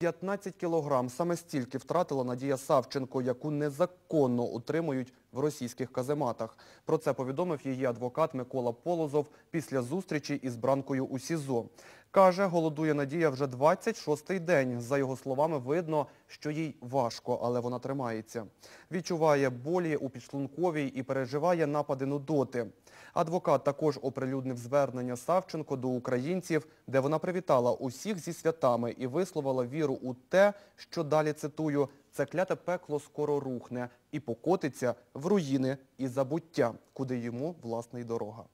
15 кілограм саме стільки втратила Надія Савченко, яку незаконно утримують в російських казематах. Про це повідомив її адвокат Микола Полозов після зустрічі із бранкою у СІЗО. Каже, голодує Надія вже 26-й день. За його словами, видно, що їй важко, але вона тримається. Відчуває болі у підшлунковій і переживає напади нудоти. Адвокат також оприлюднив звернення Савченко до українців, де вона привітала усіх зі святами і висловила віру у те, що далі цитую, це кляте пекло скоро рухне і покотиться в руїни і забуття, куди йому власне й дорога.